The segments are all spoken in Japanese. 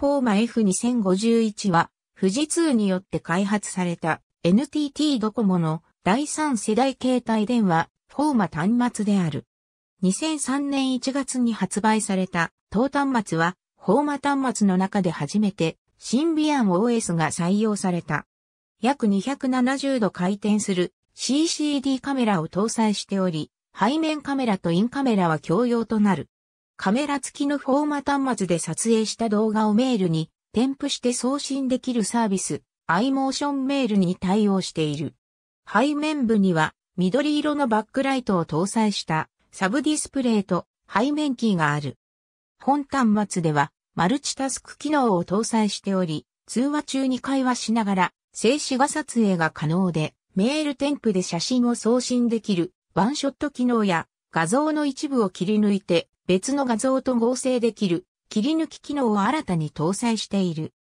フォーマ F2051 は、富士通によって開発された NTT ドコモの第三世代携帯電話、フォーマ端末である。2003年1月に発売された当端末は、フォーマ端末の中で初めて、シンビアン OS が採用された。約270度回転する CCD カメラを搭載しており、背面カメラとインカメラは共用となる。カメラ付きのフォーマ端末で撮影した動画をメールに添付して送信できるサービス、iMotion メールに対応している。背面部には緑色のバックライトを搭載したサブディスプレイと背面キーがある。本端末ではマルチタスク機能を搭載しており、通話中に会話しながら静止画撮影が可能で、メール添付で写真を送信できるワンショット機能や画像の一部を切り抜いて別の画像と合成できる切り抜き機能を新たに搭載している。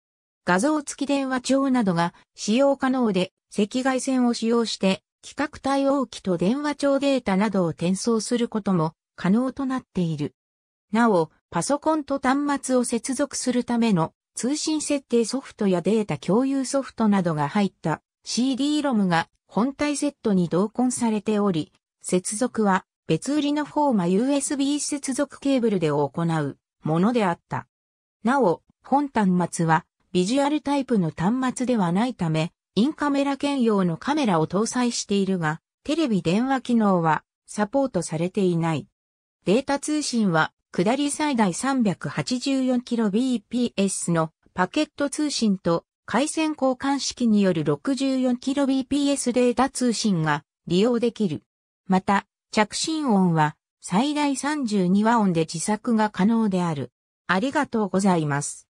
画像付き電話帳などが使用可能で赤外線を使用して企画対応機と電話帳データなどを転送することも可能となっている。なお、パソコンと端末を接続するための通信設定ソフトやデータ共有ソフトなどが入った CD-ROM が本体セットに同梱されており、接続は別売りのフォーマ USB 接続ケーブルで行うものであった。なお、本端末はビジュアルタイプの端末ではないため、インカメラ兼用のカメラを搭載しているが、テレビ電話機能はサポートされていない。データ通信は下り最大 384kbps のパケット通信と回線交換式による 64kbps データ通信が利用できる。また、着信音は最大32和音で自作が可能である。ありがとうございます。